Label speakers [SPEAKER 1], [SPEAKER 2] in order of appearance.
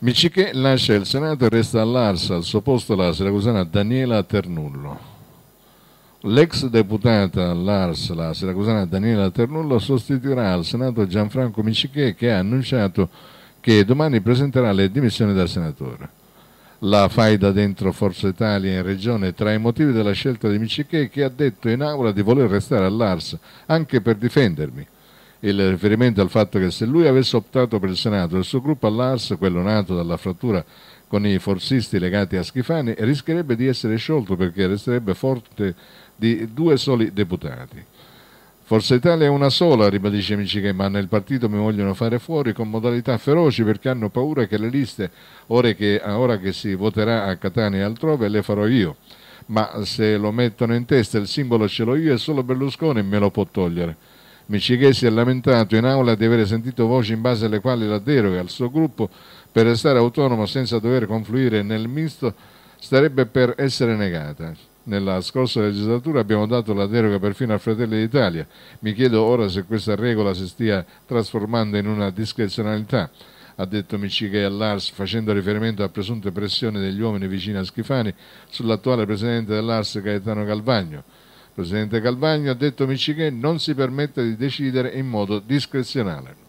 [SPEAKER 1] Miciche lascia il Senato e resta all'Arsa, al suo posto la siracusana Daniela Ternullo. L'ex deputata all'Ars, la siracusana Daniela Ternullo, sostituirà al Senato Gianfranco Miciche che ha annunciato che domani presenterà le dimissioni da senatore. La faida dentro Forza Italia in regione tra i motivi della scelta di Miciche che ha detto in aula di voler restare all'Arsa anche per difendermi il riferimento al fatto che se lui avesse optato per il Senato, il suo gruppo all'Ars, quello nato dalla frattura con i forzisti legati a Schifani, rischierebbe di essere sciolto perché resterebbe forte di due soli deputati. Forza Italia è una sola, ribadisce Miciche, ma nel partito mi vogliono fare fuori con modalità feroci perché hanno paura che le liste, ora che, ora che si voterà a Catania e altrove, le farò io. Ma se lo mettono in testa il simbolo ce l'ho io e solo Berlusconi me lo può togliere. Michighe si è lamentato in aula di aver sentito voci in base alle quali la deroga al suo gruppo per restare autonomo senza dover confluire nel misto starebbe per essere negata. Nella scorsa legislatura abbiamo dato la deroga perfino a Fratelli d'Italia. Mi chiedo ora se questa regola si stia trasformando in una discrezionalità ha detto Michighe all'Ars facendo riferimento a presunte pressioni degli uomini vicini a Schifani sull'attuale presidente dell'Ars Gaetano Calvagno presidente Calvagno ha detto a Michigan non si permette di decidere in modo discrezionale.